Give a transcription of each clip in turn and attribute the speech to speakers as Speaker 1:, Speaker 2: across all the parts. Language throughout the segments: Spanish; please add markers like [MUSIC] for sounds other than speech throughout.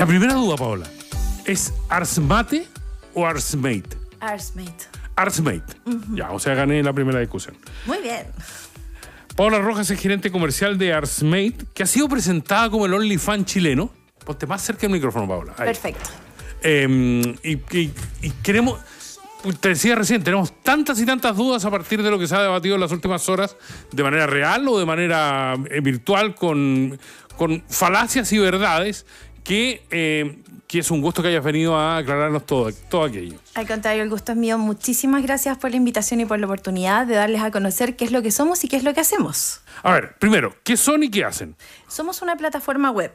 Speaker 1: La primera duda, Paola, ¿es Arsmate o Arsmate?
Speaker 2: Arsmate. Arsmate. Ya,
Speaker 1: o sea, gané la primera discusión. Muy bien. Paola Rojas es gerente comercial de Arsmate, que ha sido presentada como el only fan chileno. Ponte más cerca el micrófono, Paola. Perfecto. Em, y, queremos pues, te decía recién, tenemos tantas y tantas dudas a partir de lo que se ha debatido en las últimas horas de manera real o de manera eh, virtual con, con falacias y verdades que, eh, que es un gusto que hayas venido a aclararnos todo, todo aquello.
Speaker 2: Al contrario, el gusto es mío. Muchísimas gracias por la invitación y por la oportunidad de darles a conocer qué es lo que somos y qué es lo que
Speaker 1: hacemos. A ver, primero, ¿qué son y qué hacen?
Speaker 2: Somos una plataforma web.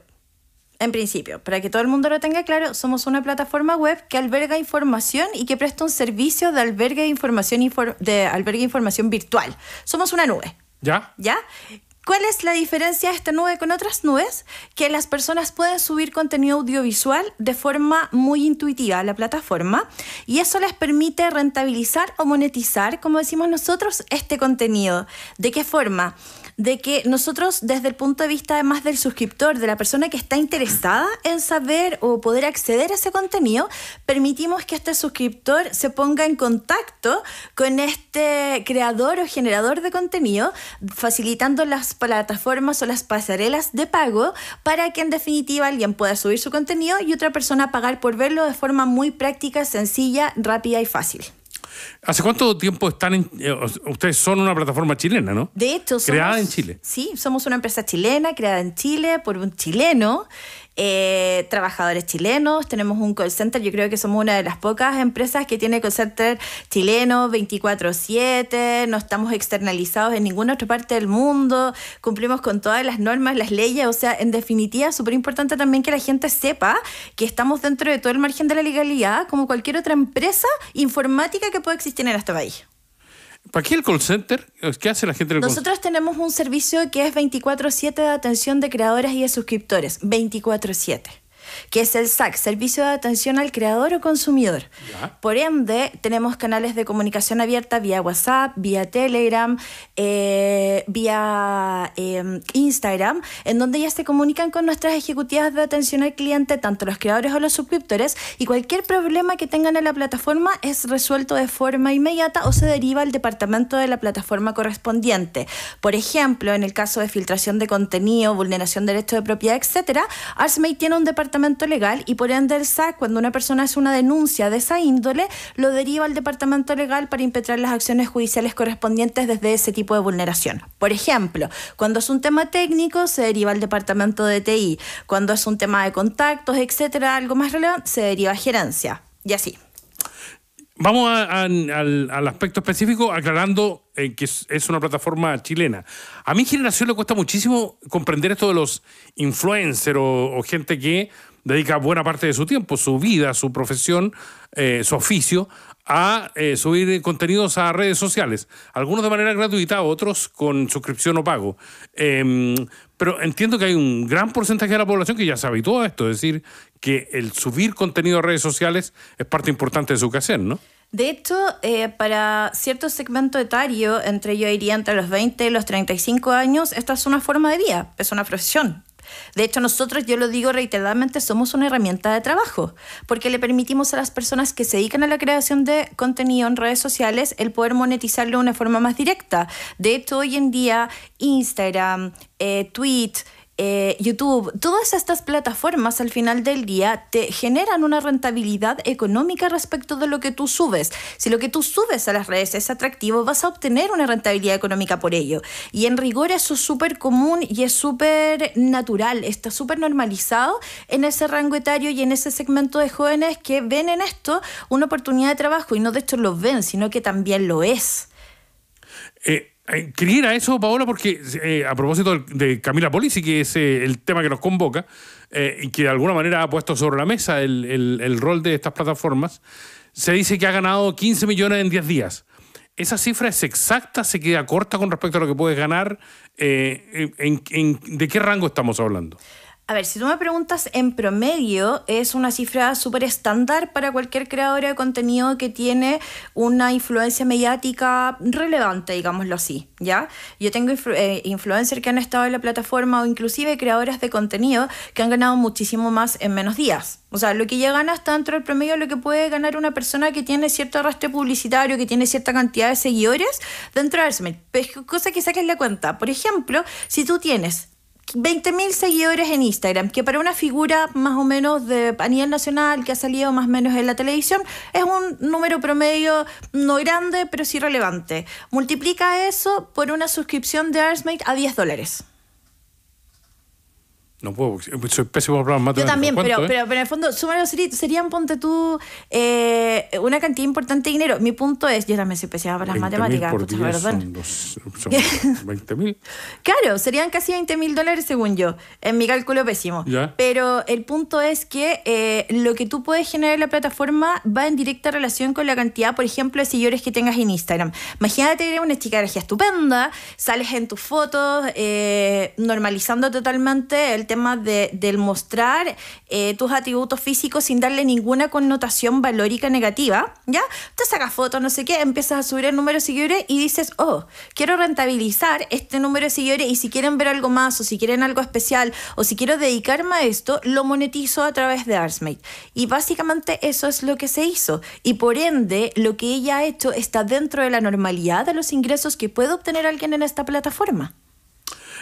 Speaker 2: En principio, para que todo el mundo lo tenga claro, somos una plataforma web que alberga información y que presta un servicio de albergue de información, de albergue información virtual. Somos una nube. ¿Ya? ¿Ya? ¿Cuál es la diferencia de esta nube con otras nubes? Que las personas pueden subir contenido audiovisual de forma muy intuitiva a la plataforma y eso les permite rentabilizar o monetizar, como decimos nosotros, este contenido. ¿De qué forma? de que nosotros desde el punto de vista más del suscriptor, de la persona que está interesada en saber o poder acceder a ese contenido, permitimos que este suscriptor se ponga en contacto con este creador o generador de contenido, facilitando las plataformas o las pasarelas de pago para que en definitiva alguien pueda subir su contenido y otra persona pagar por verlo de forma muy práctica, sencilla, rápida y
Speaker 1: fácil. ¿Hace cuánto tiempo están en, eh, ustedes son una plataforma chilena, no?
Speaker 2: De hecho, somos, creada en Chile. Sí, somos una empresa chilena creada en Chile por un chileno eh, trabajadores chilenos, tenemos un call center, yo creo que somos una de las pocas empresas que tiene call center chileno 24/7, no estamos externalizados en ninguna otra parte del mundo, cumplimos con todas las normas, las leyes, o sea, en definitiva, súper importante también que la gente sepa que estamos dentro de todo el margen de la legalidad, como cualquier otra empresa informática que pueda existir en este país.
Speaker 1: ¿Para qué el call center? ¿Qué hace la gente del Nosotros
Speaker 2: tenemos un servicio que es 24-7 de atención de creadores y de suscriptores. 24-7 que es el SAC, Servicio de Atención al Creador o Consumidor. Por ende, tenemos canales de comunicación abierta vía WhatsApp, vía Telegram, eh, vía em, Instagram, en donde ya se comunican con nuestras ejecutivas de atención al cliente, tanto los creadores o los suscriptores, y cualquier problema que tengan en la plataforma es resuelto de forma inmediata o se deriva al departamento de la plataforma correspondiente. Por ejemplo, en el caso de filtración de contenido, vulneración de derechos de propiedad, etc., ArsMate tiene un departamento legal y por ende el SAC, cuando una persona hace una denuncia de esa índole, lo deriva al departamento legal para impetrar las acciones judiciales correspondientes desde ese tipo de vulneración. Por ejemplo, cuando es un tema técnico, se deriva al departamento de TI. Cuando es un tema de contactos, etcétera, algo más relevante, se deriva a gerencia. Y así.
Speaker 1: Vamos al, aspecto específico, aclarando eh, que es, una plataforma chilena. A mi generación le cuesta muchísimo comprender esto de los influencers o gente que dedica buena parte de su tiempo, su vida, su profesión, eh, su oficio, a eh, subir contenidos a redes sociales. Algunos de manera gratuita, otros con suscripción o pago. Em, pero entiendo que hay un gran porcentaje de la población que ya se ha habituado a esto, es decir, que el subir contenido a redes sociales es parte importante de su quehacer, ¿no?
Speaker 2: De hecho, eh, para cierto segmento etario, entre yo iría entre los 20 y los 35 años, esta es una forma de vida, es una profesión, de hecho, nosotros, yo lo digo reiteradamente, somos una herramienta de trabajo, porque le permitimos a las personas que se dedican a la creación de contenido en redes sociales el poder monetizarlo de una forma más directa. De hecho, hoy en día, Instagram, eh, Tweet, eh, YouTube, todas estas plataformas al final del día te generan una rentabilidad económica respecto de lo que tú subes. Si lo que tú subes a las redes es atractivo, vas a obtener una rentabilidad económica por ello. Y en rigor eso es súper común y es súper natural, está súper normalizado en ese rango etario y en ese segmento de jóvenes que ven en esto una oportunidad de trabajo y no de hecho lo ven, sino que también lo es.
Speaker 1: Eh, eh, quería a eso, Paola, porque eh, a propósito de Camila Polisi, que es eh, el tema que nos convoca, y que de alguna manera ha puesto sobre la mesa el, rol de estas plataformas, se dice que ha ganado 15 millones en 10 días. ¿Esa cifra es exacta? ¿Se queda corta con respecto a lo que puedes ganar? En, ¿De qué rango estamos hablando?
Speaker 2: A ver, si tú me preguntas, en promedio es una cifra súper estándar para cualquier creadora de contenido que tiene una influencia mediática relevante, digámoslo así, ¿ya? Yo tengo eh, influencers que han estado en la plataforma o inclusive creadoras de contenido que han ganado muchísimo más en menos días. O sea, lo que ya gana está dentro del promedio de lo que puede ganar una persona que tiene cierto arrastre publicitario, que tiene cierta cantidad de seguidores dentro de Arsenal. Cosa que saques la cuenta. Por ejemplo, si tú tienes 20.000 seguidores en Instagram, que para una figura más o menos de, a nivel nacional que ha salido más o menos en la televisión, es un número promedio no grande, pero sí relevante. Multiplica eso por una suscripción de ArtsMate a 10 dólares.
Speaker 1: No puedo, soy pésimo para Yo también, eh? pero, pero,
Speaker 2: en el fondo, sumando sería, serían, ponte tú, eh, una cantidad importante de dinero. Mi punto es, yo también soy pésima para las matemáticas, perdón.
Speaker 1: 20 mil. [LAUGHS]
Speaker 2: Claro, serían casi 20 mil dólares según yo, en mi cálculo pésimo. Pero el punto es que eh, lo que tú puedes generar en la plataforma va en directa relación con la cantidad, por ejemplo, de seguidores que tengas en Instagram. Imagínate que eres una chica de estupenda, sales en tus fotos, normalizando totalmente el tema del mostrar eh, tus atributos físicos sin darle ninguna connotación valórica negativa, ¿ya? Te sacas fotos, no sé qué, empiezas a subir el número de seguidores y dices, oh, quiero rentabilizar este número de seguidores y si quieren ver algo más o si quieren algo especial o si quiero dedicarme a esto, lo monetizo a través de Artsmate. Y básicamente eso es lo que se hizo. Y por ende, lo que ella ha hecho está dentro de la normalidad de los ingresos que puede obtener alguien en esta plataforma.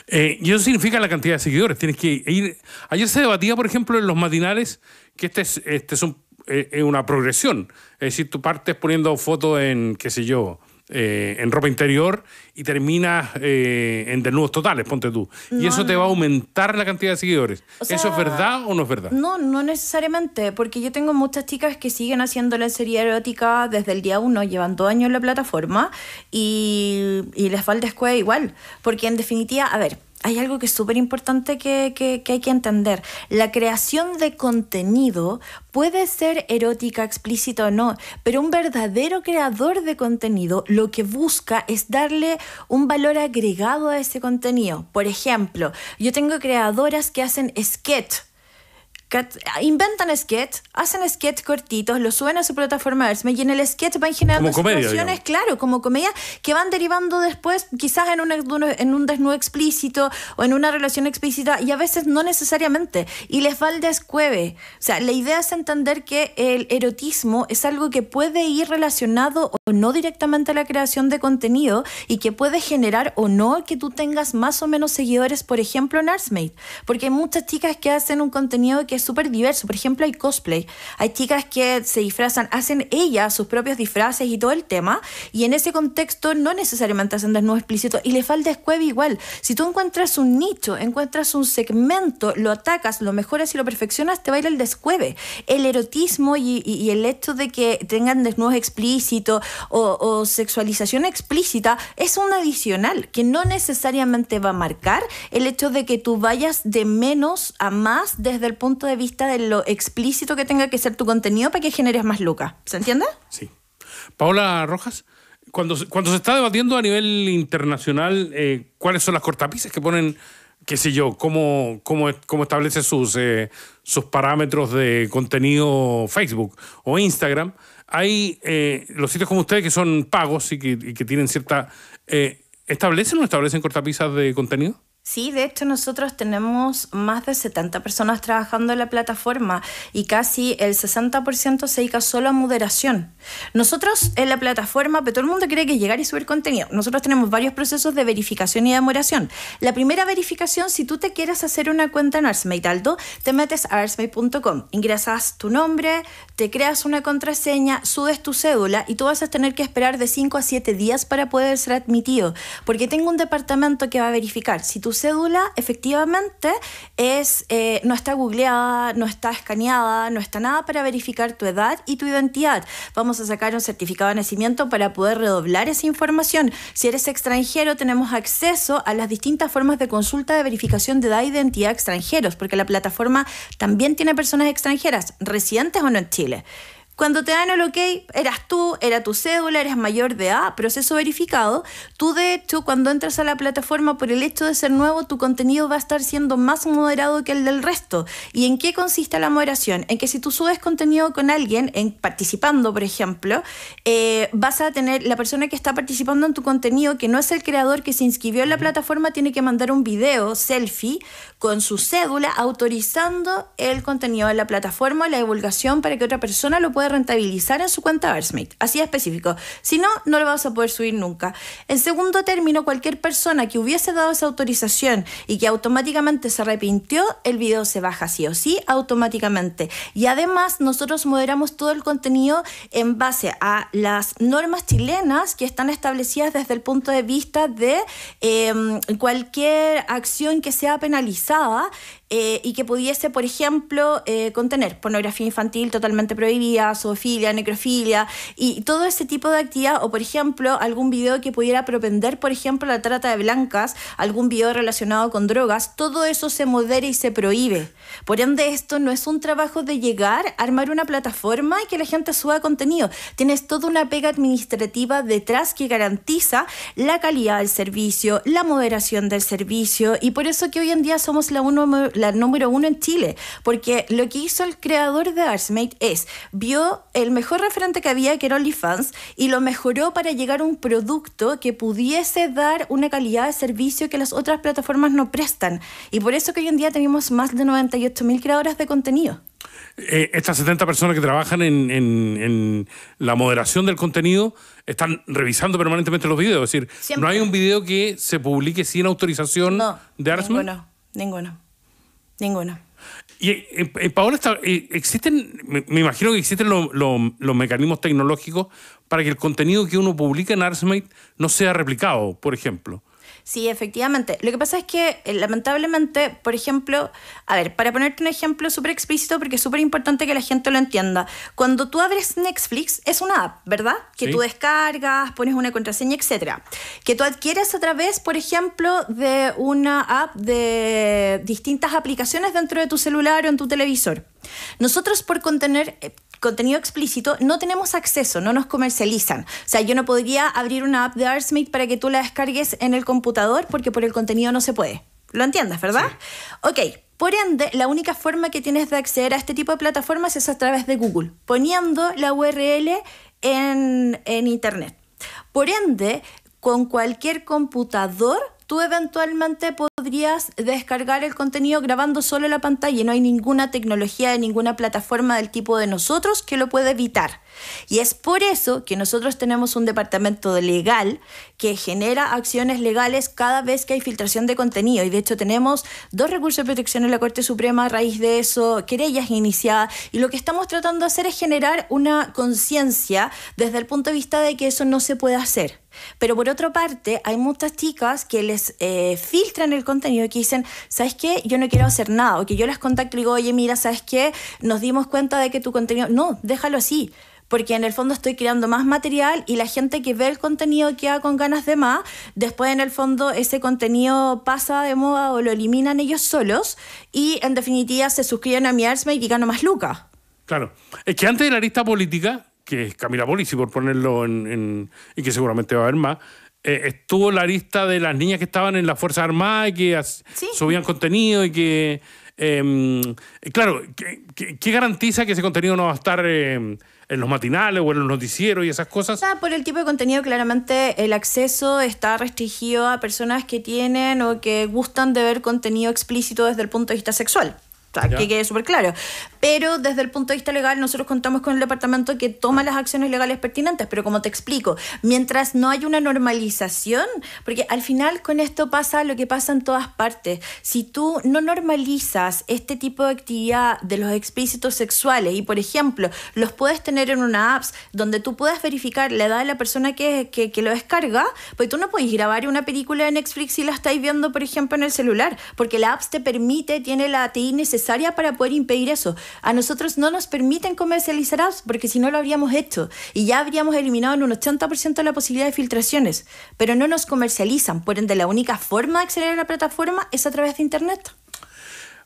Speaker 1: Eh, y eso significa la cantidad de seguidores. Tienes que ir. Ayer se debatía, por ejemplo, en los matinales, que este es, este es eh, una progresión. Es decir, tú partes poniendo fotos en, qué sé yo, eh, en ropa interior y terminas eh, en desnudos totales, ponte tú. y eso te va a aumentar la cantidad de seguidores. ¿Eso es verdad o no es verdad?
Speaker 2: No, no necesariamente, porque yo tengo muchas chicas que siguen haciendo la serie erótica desde el día uno, llevan dos años en la plataforma y, y les falta escuela igual, porque en definitiva, a ver, hay algo que es súper importante que, que, hay que entender. La creación de contenido puede ser erótica, explícita o no, pero un verdadero creador de contenido lo que busca es darle un valor agregado a ese contenido. Por ejemplo, yo tengo creadoras que hacen sketch inventan sketch, hacen sketch cortitos, los suben a su plataforma y en el sketch van generando situaciones, claro, como comedia, que van derivando después quizás en, en un desnudo explícito o en una relación explícita y a veces no necesariamente. Y les va el descueve. O sea, la idea es entender que el erotismo es algo que puede ir relacionado o no directamente a la creación de contenido y que puede generar o no que tú tengas más o menos seguidores, por ejemplo, en Artsmate. Porque hay muchas chicas que hacen un contenido que es súper diverso. Por ejemplo, hay cosplay. Hay chicas que se disfrazan, hacen ellas sus propios disfraces y todo el tema. Y en ese contexto no necesariamente hacen desnudo explícito. Y le falta escueve igual. Si tú encuentras un nicho, encuentras un segmento, lo atacas, lo mejoras y lo perfeccionas, te va a ir el descueve. El erotismo y, el hecho de que tengan desnudos explícitos o, o sexualización explícita es un adicional que no necesariamente va a marcar el hecho de que tú vayas de menos a más desde el punto de vista de lo explícito que tenga que ser tu contenido para que generes más lucas. ¿Se entiende? Sí.
Speaker 1: Paola Rojas, cuando, cuando se está debatiendo a nivel internacional eh, cuáles son las cortapisas que ponen, qué sé yo, cómo, cómo, cómo establece sus, eh, sus parámetros de contenido Facebook o Instagram, hay eh, los sitios como ustedes que son pagos y que, tienen cierta... ¿Establecen o establecen cortapisas de contenido?
Speaker 2: Sí, de hecho nosotros tenemos más de 70 personas trabajando en la plataforma y casi el 60% se dedica solo a moderación. Nosotros en la plataforma, pero todo el mundo cree que llegar y subir contenido. Nosotros tenemos varios procesos de verificación y demoración. La primera verificación, si tú te quieres hacer una cuenta en Arsmate Aldo, te metes a arsmate.com, ingresas tu nombre, te creas una contraseña, subes tu cédula y tú vas a tener que esperar de 5 a 7 días para poder ser admitido, porque tengo un departamento que va a verificar si tú cédula efectivamente es, eh, no está googleada, no está escaneada, no está nada para verificar tu edad y tu identidad. Vamos a sacar un certificado de nacimiento para poder redoblar esa información. Si eres extranjero, tenemos acceso a las distintas formas de consulta de verificación de edad e identidad extranjeros, porque la plataforma también tiene personas extranjeras, residentes o no en Chile. Cuando te dan el ok, eras tú, era tu cédula, eres mayor de A, proceso verificado. Tú, de hecho, cuando entras a la plataforma por el hecho de ser nuevo, tu contenido va a estar siendo más moderado que el del resto. ¿Y en qué consiste la moderación? En que si tú subes contenido con alguien, participando, por ejemplo, eh, vas a tener la persona que está participando en tu contenido, que no es el creador que se inscribió en la plataforma, tiene que mandar un video, selfie, con su cédula autorizando el contenido de la plataforma la divulgación para que otra persona lo pueda rentabilizar en su cuenta Versmate. Así de específico. Si no, no lo vas a poder subir nunca. En segundo término, cualquier persona que hubiese dado esa autorización y que automáticamente se arrepintió, el video se baja sí o sí automáticamente. Y además, nosotros moderamos todo el contenido en base a las normas chilenas que están establecidas desde el punto de vista de em, cualquier acción que sea penalizada Ah. Eh, y que pudiese, por ejemplo, eh, contener pornografía infantil totalmente prohibida, zoofilia, necrofilia y todo ese tipo de actividad, o por ejemplo, algún video que pudiera propender, por ejemplo, la trata de blancas, algún video relacionado con drogas, todo eso se modera y se prohíbe. Por ende, esto no es un trabajo de llegar, armar una plataforma y que la gente suba contenido. Tienes toda una pega administrativa detrás que garantiza la calidad del servicio, la moderación del servicio, y por eso que hoy en día somos la, uno, la número uno en Chile, porque lo que hizo el creador de Artsmate es, vio el mejor referente que había, que era OnlyFans, y lo mejoró para llegar a un producto que pudiese dar una calidad de servicio que las otras plataformas no prestan. Y por eso que hoy en día tenemos más de 98.000 creadoras de contenido.
Speaker 1: Eh, estas 70 personas que trabajan en, la moderación del contenido están revisando permanentemente los videos. Es decir, no hay un video que se publique sin autorización de Arsman.
Speaker 2: Ninguno, ninguno ninguna
Speaker 1: Y en eh, eh, Paola, eh, existen, me, imagino que existen los mecanismos tecnológicos para que el contenido que uno publica en Artsmate no sea replicado, por ejemplo.
Speaker 2: Sí, efectivamente. Lo que pasa es que, eh, lamentablemente, por ejemplo, a ver, para ponerte un ejemplo súper explícito, porque es súper importante que la gente lo entienda. Cuando tú abres Netflix, es una app, ¿verdad? Que tú descargas, pones una contraseña, etcétera. Que tú adquieres a través, por ejemplo, de una app de distintas aplicaciones dentro de tu celular o en tu televisor. Nosotros por contener eh, contenido explícito, no tenemos acceso, no nos comercializan. O sea, yo no podría abrir una app de Artsmith para que tú la descargues en el computador porque por el contenido no se puede. Lo entiendes, ¿verdad? Ok, por ende, la única forma que tienes de acceder a este tipo de plataformas es a través de Google, poniendo la URL en, en Internet. Por ende, con cualquier computador, tú eventualmente podrías descargar el contenido grabando solo la pantalla. No hay ninguna tecnología de ninguna plataforma del tipo de nosotros que lo pueda evitar. Y es por eso que nosotros tenemos un departamento legal que genera acciones legales cada vez que hay filtración de contenido. Y de hecho tenemos dos recursos de protección en la Corte Suprema a raíz de eso, querellas iniciadas. Y lo que estamos tratando de hacer es generar una conciencia desde el punto de vista de que eso no se puede hacer. Pero por otra parte, hay muchas chicas que les eh, filtran el contenido contenido que dicen, ¿sabes qué? Yo no quiero hacer nada, o que yo les contacto y digo, oye, mira, ¿sabes qué? Nos dimos cuenta de que tu contenido, no, déjalo así porque en el fondo estoy creando más material y la gente que ve el contenido queda con ganas de más, después en el fondo ese contenido pasa de moda o lo eliminan ellos solos y en definitiva se suscriben a mi Arsme y gano más lucas.
Speaker 1: Claro, es que antes de la lista política, que es Camila polici por ponerlo en, y que seguramente va a haber más, eh, estuvo la lista de las niñas que estaban en la Fuerza Armadas y que subían contenido y que... Em, claro, ¿qué, garantiza que ese contenido no va a estar em, en los matinales o en los noticieros y esas cosas?
Speaker 2: Ah, por el tipo de contenido, claramente el acceso está restringido a personas que tienen o que gustan de ver contenido explícito desde el punto de vista sexual. aquí que quede súper claro pero desde el punto de vista legal nosotros contamos con el departamento que toma las acciones legales pertinentes, pero como te explico, mientras no hay una normalización, porque al final con esto pasa lo que pasa en todas partes, si tú no normalizas este tipo de actividad de los explícitos sexuales y por ejemplo los puedes tener en una app donde tú puedas verificar la edad de la persona que, que, lo descarga, pues tú no puedes grabar una película de Netflix si la estáis viendo por ejemplo en el celular, porque la app te permite, tiene la TI necesaria para poder impedir eso a nosotros no nos permiten comercializar apps porque si no lo habríamos hecho y ya habríamos eliminado en un 80% la posibilidad de filtraciones, pero no nos comercializan, por ende la única forma de acceder a la plataforma es a través de Internet.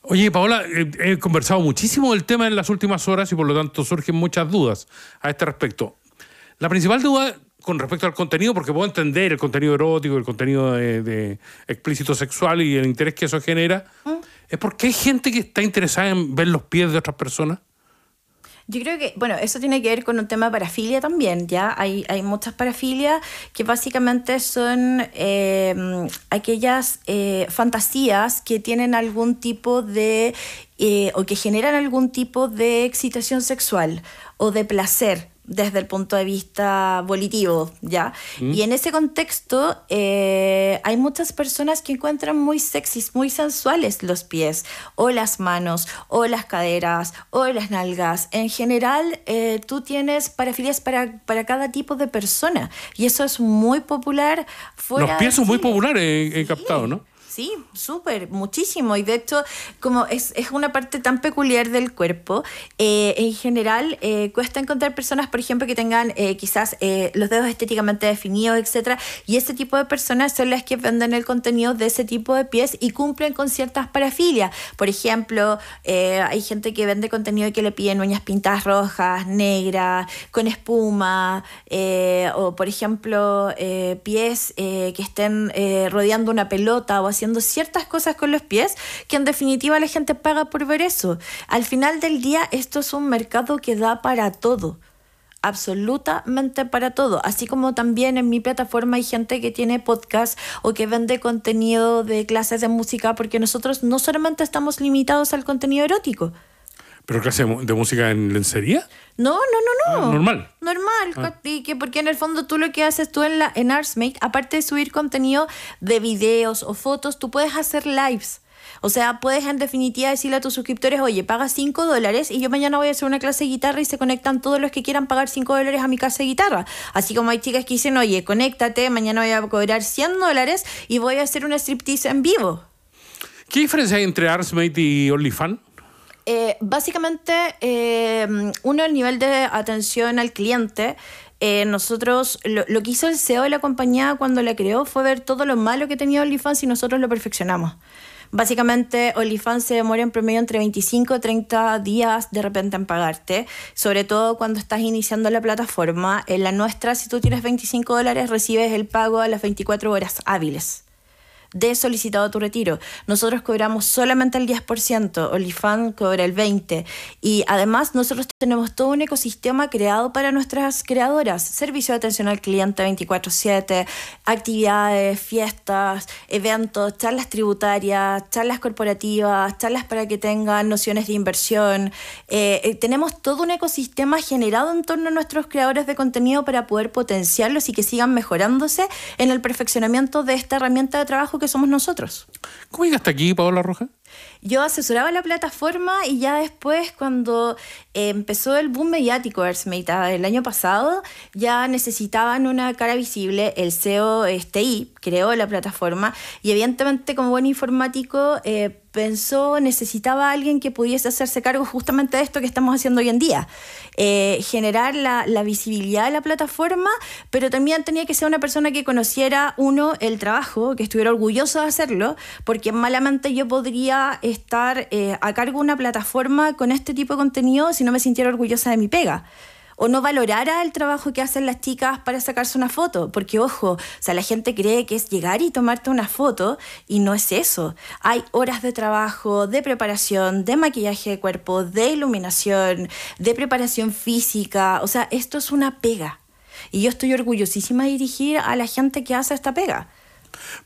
Speaker 1: Oye, Paola, eh, he conversado muchísimo del tema en las últimas horas y por lo tanto surgen muchas dudas a este respecto. La principal duda con respecto al contenido, porque puedo entender el contenido erótico, el contenido de, explícito sexual y el interés que eso genera. ¿Mm? es porque hay gente que está interesada en ver los pies de otras personas.
Speaker 2: Yo creo que, bueno, eso tiene que ver con un tema de parafilia también, ¿ya? Hay, hay muchas parafilias que básicamente son em, aquellas eh, fantasías que tienen algún tipo de, eh, o que generan algún tipo de excitación sexual o de placer, desde el punto de vista volitivo, ¿ya? Mm. Y en ese contexto eh, hay muchas personas que encuentran muy sexys, muy sensuales los pies, o las manos, o las caderas, o las nalgas. En general, eh, tú tienes parafilias para, para cada tipo de persona, y eso es muy popular fuera Los pies son muy
Speaker 1: populares, en captado, ¿no?
Speaker 2: sí, súper, muchísimo. Y de hecho, como es, una parte tan peculiar del cuerpo, eh, en general eh, cuesta encontrar personas, por ejemplo, que tengan eh, quizás los dedos estéticamente definidos, etcétera Y ese tipo de personas son las que venden el contenido de ese tipo de pies y cumplen con ciertas parafilias. Por ejemplo, hay gente que vende contenido y que le piden uñas pintadas rojas, negras, con espuma, o por ejemplo, pies que estén rodeando una pelota o haciendo ciertas cosas con los pies, que en definitiva la gente paga por ver eso. Al final del día, esto es un mercado que da para todo absolutamente para todo, así como también en mi plataforma hay gente que tiene podcast o que vende contenido de clases de música, porque nosotros no solamente estamos limitados al contenido erótico,
Speaker 1: ¿Pero clase de música en lencería? No, no, no, no. Ah, normal.
Speaker 2: Normal. Ah. porque en el fondo tú lo que haces tú en, la, en Artsmate, aparte de subir contenido de videos o fotos, tú puedes hacer lives. O sea, puedes en definitiva decirle a tus suscriptores, oye, paga 5 dólares y yo mañana voy a hacer una clase de guitarra y se conectan todos los que quieran pagar 5 dólares a mi clase de guitarra. Así como hay chicas que dicen, oye, conéctate, mañana voy a cobrar 100 dólares y voy a hacer una striptease en
Speaker 1: vivo. ¿Qué diferencia hay entre Artsmate y OnlyFans?
Speaker 2: Eh, básicamente, eh, uno, el nivel de atención al cliente. Eh, nosotros, lo, lo, que hizo el CEO de la compañía cuando la creó fue ver todo lo malo que tenía OnlyFans y nosotros lo perfeccionamos. Básicamente, OnlyFans se demora en promedio entre 25 y 30 días de repente en pagarte, sobre todo cuando estás iniciando la plataforma. En la nuestra, si tú tienes 25 dólares, recibes el pago a las 24 horas hábiles de solicitado tu retiro. Nosotros cobramos solamente el 10%, Olifan cobra el 20%. Y además nosotros tenemos todo un ecosistema creado para nuestras creadoras. Servicio de atención al cliente 24/7, actividades, fiestas, eventos, charlas tributarias, charlas corporativas, charlas para que tengan nociones de inversión. Eh, eh, tenemos todo un ecosistema generado en torno a nuestros creadores de contenido para poder potenciarlos y que sigan mejorándose en el perfeccionamiento de esta herramienta de trabajo que somos nosotros.
Speaker 1: ¿Cómo llegaste aquí, Paola Roja?
Speaker 2: Yo asesoraba la plataforma y ya después, cuando eh, empezó el boom mediático el año pasado, ya necesitaban una cara visible. El CEO y este, creó la plataforma y evidentemente como buen informático... Eh, pensó necesitaba alguien que pudiese hacerse cargo justamente de esto que estamos haciendo hoy en día. Eh, generar la, visibilidad de la plataforma, pero también tenía que ser una persona que conociera, uno, el trabajo, que estuviera orgulloso de hacerlo, porque malamente yo podría estar eh, a cargo de una plataforma con este tipo de contenido si no me sintiera orgullosa de mi pega o no valorara el trabajo que hacen las chicas para sacarse una foto, porque ojo, o sea, la gente cree que es llegar y tomarte una foto y no es eso. Hay horas de trabajo, de preparación, de maquillaje de cuerpo, de iluminación, de preparación física, o sea, esto es una pega. Y yo estoy orgullosísima de dirigir a la gente que hace esta pega.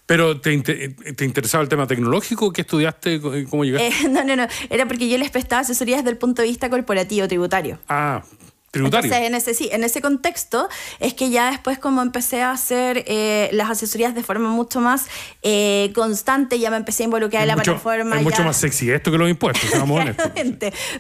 Speaker 1: Pero ¿te, interesaba el tema tecnológico? que estudiaste? ¿Cómo llegaste? Eh,
Speaker 2: [LAUGHS] no, no, no. Era porque yo les prestaba asesorías desde el punto de vista corporativo, tributario.
Speaker 1: Ah, en
Speaker 2: ese, en ese contexto es que ya después como empecé a hacer eh, las asesorías de forma mucho más eh, constante, ya me empecé a involucrar en la plataforma. Es mucho más
Speaker 1: sexy esto que los impuestos, [LAUGHS] seamos honestos.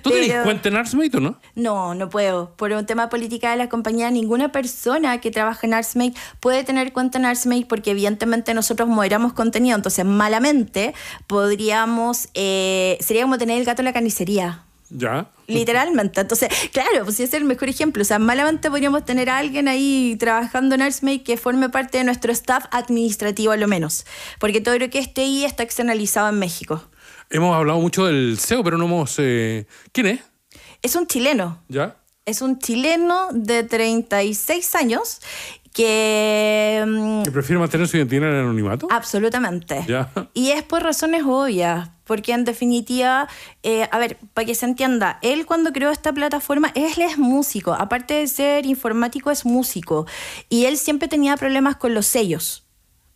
Speaker 2: ¿Tú tenés cuenta
Speaker 1: en Artsmate o no?
Speaker 2: No, no puedo. Por un tema de política de la compañía, ninguna persona que trabaja en Artsmate puede tener cuenta en Artsmate porque evidentemente nosotros moderamos contenido, entonces malamente podríamos, eh, sería como tener el gato en la carnicería. Ya. Literalmente. Entonces, claro, pues ese es el mejor ejemplo. O sea, malamente podríamos tener a alguien ahí trabajando en Artsmake que forme parte de nuestro staff administrativo, a lo menos. Porque todo lo que esté ahí está externalizado en México.
Speaker 1: Hemos hablado mucho del CEO, pero no hemos. Eh, ¿Quién es?
Speaker 2: Es un chileno. ¿Ya? Es un chileno de 36 años que... Mm, ¿Que
Speaker 1: prefiere mantener su identidad en anonimato?
Speaker 2: Absolutamente. ¿Ya? Y es por razones obvias, porque en definitiva, eh, a ver, para que se entienda, él cuando creó esta plataforma, él es músico, aparte de ser informático, es músico, y él siempre tenía problemas con los sellos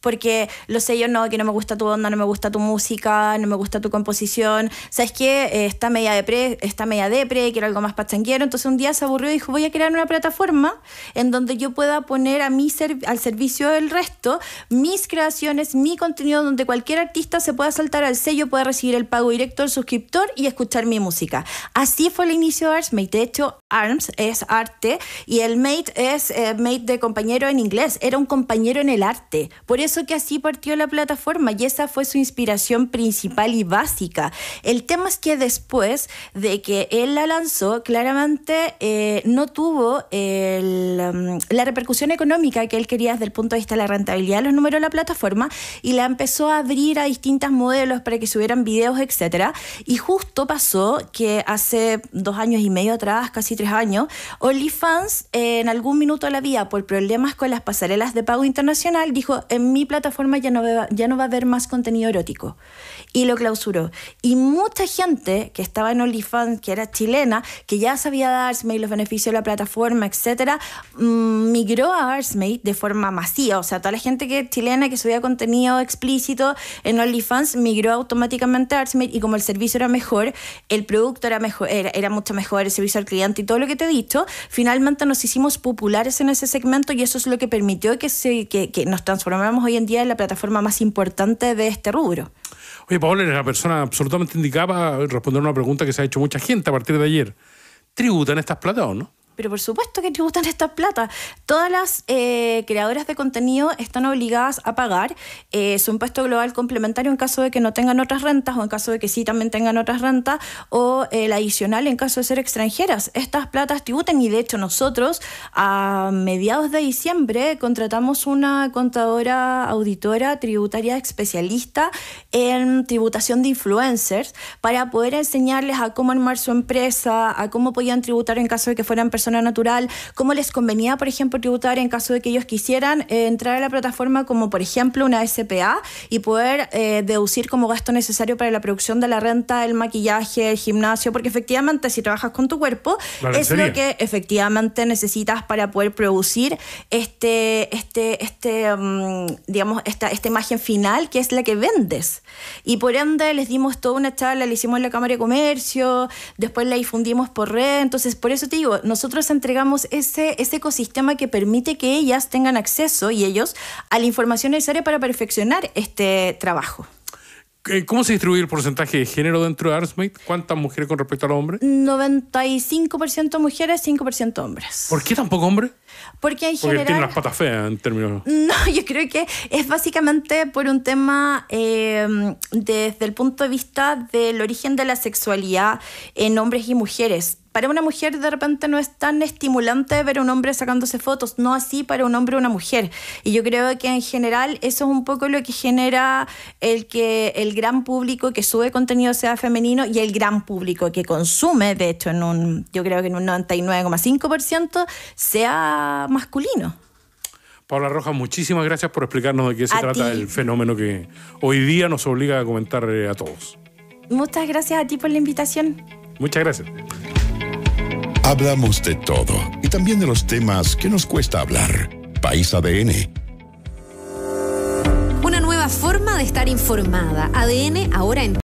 Speaker 2: porque los sellos no, que no me gusta tu onda, no me gusta tu música, no me gusta tu composición, ¿sabes qué? Eh, está media depre, está media depre, quiero algo más pachanguero, entonces un día se aburrió y dijo, voy a crear una plataforma en donde yo pueda poner a mí al servicio del resto mis creaciones, mi contenido, donde cualquier artista se pueda saltar al sello, pueda recibir el pago directo del suscriptor y escuchar mi música. Así fue el inicio de ArtsMate, de hecho ARMS es arte y el mate es eh, mate de compañero en inglés, era un compañero en el arte, por eso eso que así partió la plataforma y esa fue su inspiración principal y básica. El tema es que después de que él la lanzó, claramente eh, no tuvo um, la repercusión económica que él quería desde el punto de vista de la rentabilidad los números de la plataforma y la empezó a abrir a distintos modelos para que subieran videos, etcétera. Y justo pasó que hace dos años y medio atrás, casi tres años, OnlyFans eh, en algún minuto de la vía por problemas con las pasarelas de pago internacional dijo en mi plataforma ya no, va, ya no va a haber más contenido erótico. Y lo clausuró. Y mucha gente que estaba en OnlyFans, que era chilena, que ya sabía de Artsmade, los beneficios de la plataforma, etcétera, mm, migró a Artsmate de forma masiva. O sea, toda la gente que chilena que subía contenido explícito en OnlyFans migró automáticamente a Artsmate y como el servicio era mejor, el producto era mejor, era, mucho mejor, el servicio al cliente y todo lo que te he dicho, finalmente nos hicimos populares en ese segmento y eso es lo que permitió que, se, que nos transformamos hoy en día es la plataforma más importante de este rubro.
Speaker 1: Oye, Paola, eres la persona absolutamente indicada para responder una pregunta que se ha hecho mucha gente a partir de ayer. ¿Tributan estas platas no?
Speaker 2: pero por supuesto que tributan esta plata. Todas las eh, creadoras de contenido están obligadas a pagar eh, su impuesto global complementario en caso de que no tengan otras rentas o en caso de que sí también tengan otras rentas o el eh, adicional en caso de ser extranjeras. Estas platas tributan y de hecho nosotros a mediados de diciembre contratamos una contadora auditora tributaria especialista en tributación de influencers para poder enseñarles a cómo armar su empresa, a cómo podían tributar en caso de que fueran personas zona natural, cómo les convenía, por ejemplo, tributar en caso de que ellos quisieran eh, entrar a la plataforma como, por ejemplo, una SPA y poder eh, deducir como gasto necesario para la producción de la renta, el maquillaje, el gimnasio, porque efectivamente si trabajas con tu cuerpo, es lo que efectivamente necesitas para poder producir este, este, este mm, digamos, esta, esta imagen final que es la que vendes. Y por ende les dimos toda una charla, le hicimos en la Cámara de Comercio, después la difundimos por red, entonces por eso te digo, nosotros entregamos ese, ecosistema que permite que ellas tengan acceso y ellos a la información necesaria para perfeccionar este trabajo.
Speaker 1: Eh, ¿Cómo se distribuye el porcentaje de género dentro de Artsmate? ¿Cuántas mujeres con respecto al hombre?
Speaker 2: 95% mujeres, 5% hombres.
Speaker 1: ¿Por qué tan hombres?
Speaker 2: Porque en general... Porque tienen las
Speaker 1: patas feas en términos... [LAUGHS]
Speaker 2: No, yo creo que es básicamente por un tema eh, desde el punto de vista del origen de la sexualidad en hombres y mujeres para una mujer de repente no es tan estimulante ver a un hombre sacándose fotos, no así para un hombre o una mujer. Y yo creo que en general eso es un poco lo que genera el que el gran público que sube contenido sea femenino y el gran público que consume, de hecho, en un, yo creo que en un 99,5% sea masculino.
Speaker 1: Paula Rojas, muchísimas gracias por explicarnos de qué se trata el fenómeno que hoy día nos obliga a comentar eh, a todos.
Speaker 2: Muchas gracias a ti por la invitación.
Speaker 1: Muchas gracias. Hablamos de todo y también de los temas que nos cuesta hablar. País ADN. Una nueva forma de estar informada. ADN ahora en